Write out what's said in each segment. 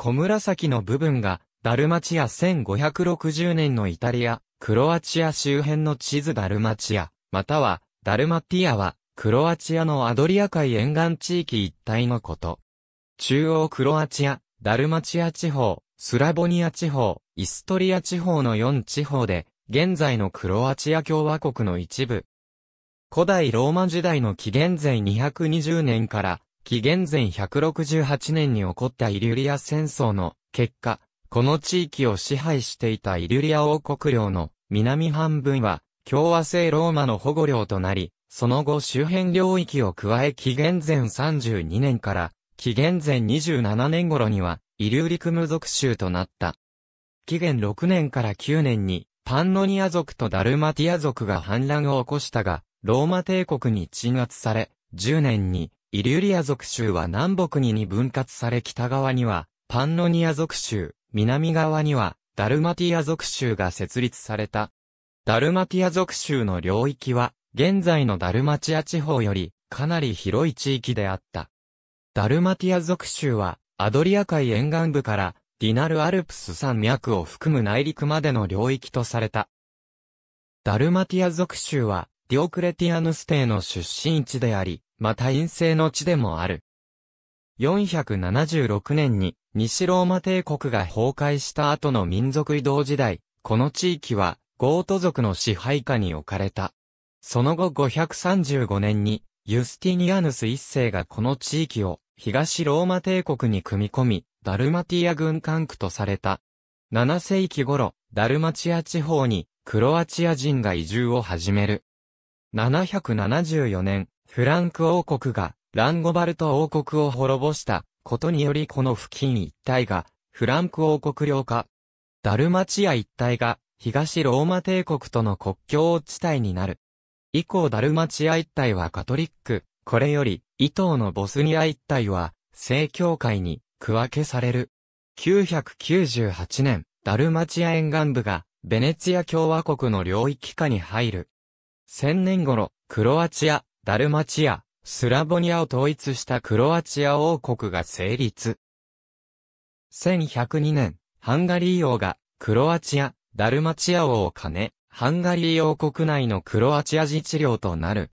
小紫の部分が、ダルマチア1560年のイタリア、クロアチア周辺の地図ダルマチア、または、ダルマティアは、クロアチアのアドリア海沿岸地域一帯のこと。中央クロアチア、ダルマチア地方、スラボニア地方、イストリア地方の4地方で、現在のクロアチア共和国の一部。古代ローマ時代の紀元前220年から紀元前168年に起こったイリュリア戦争の結果、この地域を支配していたイリュリア王国領の南半分は共和制ローマの保護領となり、その後周辺領域を加え紀元前32年から紀元前27年頃にはイリューリクム族州となった。紀元6年から9年にパンノニア族とダルマティア族が反乱を起こしたが、ローマ帝国に鎮圧され、10年にイリュリア属州は南北にに分割され北側にはパンノニア属州、南側にはダルマティア属州が設立された。ダルマティア属州の領域は現在のダルマチア地方よりかなり広い地域であった。ダルマティア属州はアドリア海沿岸部からディナルアルプス山脈を含む内陸までの領域とされた。ダルマティア属州はディオクレティアヌス帝の出身地であり、また陰性の地でもある。476年に西ローマ帝国が崩壊した後の民族移動時代、この地域はゴート族の支配下に置かれた。その後535年にユスティニアヌス一世がこの地域を東ローマ帝国に組み込み、ダルマティア軍管区とされた。7世紀頃、ダルマチア地方にクロアチア人が移住を始める。774年、フランク王国がランゴバルト王国を滅ぼしたことによりこの付近一帯がフランク王国領化。ダルマチア一帯が東ローマ帝国との国境地帯になる。以降ダルマチア一帯はカトリック、これより伊東のボスニア一帯は正教会に区分けされる。998年、ダルマチア沿岸部がベネツィア共和国の領域下に入る。1000年頃、クロアチア、ダルマチア、スラボニアを統一したクロアチア王国が成立。1102年、ハンガリー王が、クロアチア、ダルマチア王を兼ね、ハンガリー王国内のクロアチア自治領となる。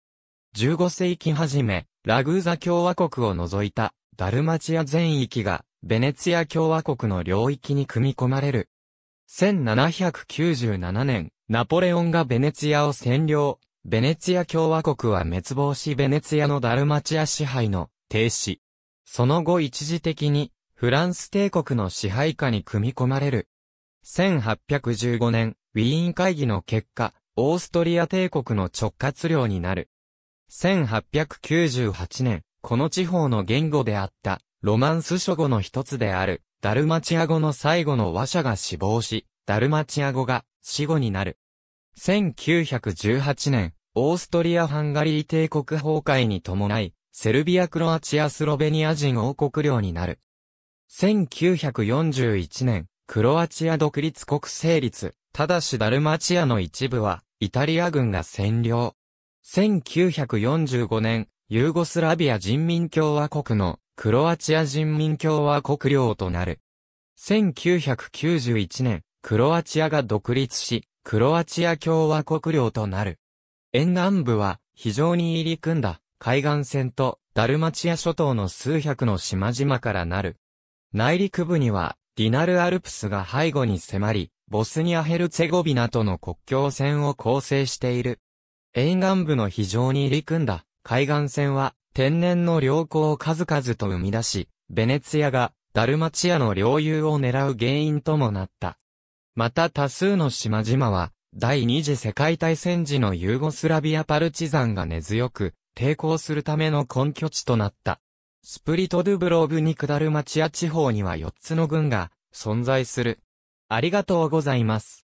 15世紀初め、ラグーザ共和国を除いた、ダルマチア全域が、ベネツィア共和国の領域に組み込まれる。1797年、ナポレオンがベネツィアを占領、ベネツィア共和国は滅亡しベネツィアのダルマチア支配の停止。その後一時的にフランス帝国の支配下に組み込まれる。1815年、ウィーン会議の結果、オーストリア帝国の直轄領になる。1898年、この地方の言語であった、ロマンス諸語の一つである、ダルマチア語の最後の話者が死亡し、ダルマチア語が死語になる。1918年、オーストリア・ハンガリー帝国崩壊に伴い、セルビア・クロアチア・スロベニア人王国領になる。1941年、クロアチア独立国成立、ただしダルマチアの一部は、イタリア軍が占領。1945年、ユーゴスラビア人民共和国のクロアチア人民共和国領となる。1991年、クロアチアが独立し、クロアチア共和国領となる。沿岸部は非常に入り組んだ海岸線とダルマチア諸島の数百の島々からなる。内陸部にはディナルアルプスが背後に迫り、ボスニアヘルツェゴビナとの国境線を構成している。沿岸部の非常に入り組んだ海岸線は天然の良好を数々と生み出し、ベネツィアがダルマチアの領有を狙う原因ともなった。また多数の島々は、第二次世界大戦時のユーゴスラビアパルチザンが根強く、抵抗するための根拠地となった。スプリト・ドゥ・ブローブに下る町ア地方には4つの軍が存在する。ありがとうございます。